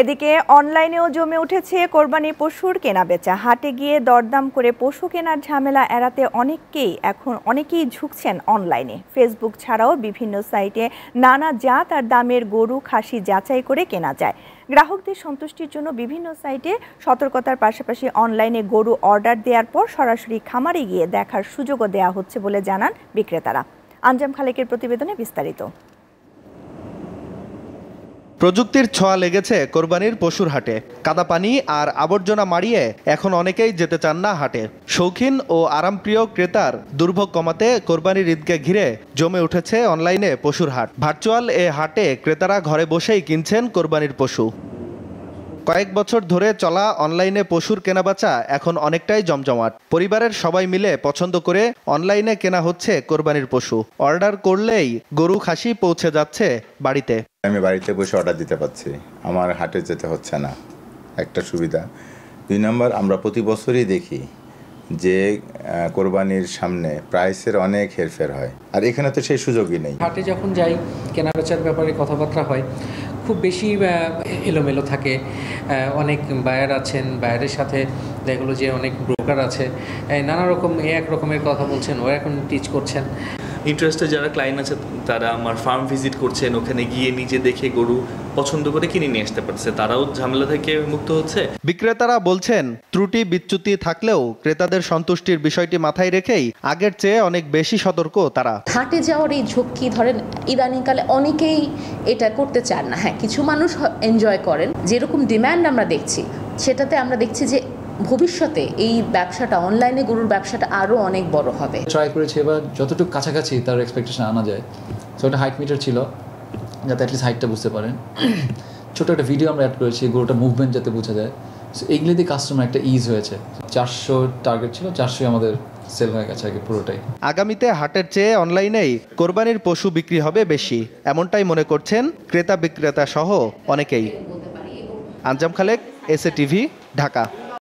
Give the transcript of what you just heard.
এদিকে অনলাইনেও জমে উঠেছে কোরবানি পশুর কেনা বেচা হাটে গিয়ে দরদাম করে পশু কেনার ঝামেলা এড়াতে অনেককেই এখন অনেকেই ঝুঁকছেন অনলাইনে ফেসবুক ছাড়াও বিভিন্ন সাইটে নানা জাত আর দামের গরু খাসি যাচাই করে কেনা যায় গ্রাহকদের সন্তুষ্টির জন্য বিভিন্ন সাইটে সতর্কতার পাশাপাশি অনলাইনে গরু অর্ডার দেওয়ার পর সরাসরি খামারে গিয়ে দেখার সুযোগও দেওয়া হচ্ছে বলে জানান বিক্রেতারা আঞ্জাম খালেকের প্রতিবেদনে বিস্তারিত প্রযুক্তির ছোঁয়া লেগেছে কোরবানির পশুর হাটে কাদা পানি আর আবর্জনা মাড়িয়ে এখন অনেকেই যেতে চান না হাটে শৌখিন ও আরামপ্রিয় ক্রেতার দুর্ভোগ কমাতে কোরবানির ঈদকে ঘিরে জমে উঠেছে অনলাইনে পশুর হাট ভার্চুয়াল এ হাটে ক্রেতারা ঘরে বসেই কিনছেন কোরবানির পশু কয়েক বছর ধরে চলা অনলাইনে পশুর কেনাবেচা এখন অনেকটাই জমজমাট পরিবারের সবাই মিলে পছন্দ করে অনলাইনে কেনা হচ্ছে কোরবানির পশু অর্ডার করলেই গরু খাসি পৌঁছে যাচ্ছে বাড়িতে আমি বাড়িতে বসে অর্ডার দিতে পারছি আমার হাটে যেতে হচ্ছে না একটা সুবিধা দুই নম্বর আমরা প্রতি বছরই দেখি যে কোরবানির সামনে প্রাইসের অনেক হেরফের হয় আর এখানে তো সেই সুযোগই নেই হাটে যখন যাই কেনাবেচার ব্যাপারে কথাবার্তা হয় খুব বেশি এলোমেলো থাকে অনেক বায়ার আছেন বায়ারের সাথে দেখলো যে অনেক ব্রোকার আছে নানা রকম এক রকমের কথা বলছেন ও এখন টিচ করছেন ইন্টারেস্টে যারা ক্লায়েন্ট আছে তারা আমার ফার্ম ভিজিট করছেন ওখানে গিয়ে নিজে দেখে গরু পছন্দ করে কিনে নিয়ে আসতে পারছে তারাও ঝামেলা থেকে মুক্ত হচ্ছে বিক্রেতারা বলছেন ত্রুটি বিচ্যুতি থাকলেও ক্রেতাদের সন্তুষ্টির বিষয়টি মাথায় রেখেই আগের চেয়ে অনেক বেশি সতর্ক তারা হাটে যাওয়ার এই ঝক্কি ধরেন ইদানিংকালে অনেকেই এটা করতে চান না হ্যাঁ কিছু মানুষ এনজয় করেন যেরকম ডিম্যান্ড আমরা দেখছি সেটাতে আমরা দেখছি যে ভবিষ্যতে এই ব্যবসাটা অনলাইনে গরুর ব্যবসাটা আরও অনেক বড় হবে ট্রাই করেছি এবার যতটুকু কাছাকাছি তার এক্সপেকটেশন আনা যায় সো এটা হাইট মিটার ছিল যাতে অ্যাটলিস্ট হাইটটা বুঝতে পারেন ছোটো একটা ভিডিও আমরা অ্যাড করেছি গরুটা মুভমেন্ট যাতে বোঝা যায় সো দিয়ে কাস্টমার একটা ইজ হয়েছে চারশো টার্গেট ছিল চারশোই আমাদের সেল হয়ে গেছে আগে পুরোটাই আগামীতে হাটের চেয়ে অনলাইনেই কোরবানির পশু বিক্রি হবে বেশি এমনটাই মনে করছেন ক্রেতা বিক্রেতা সহ অনেকেই Anjam Khalek S A TV Dhaka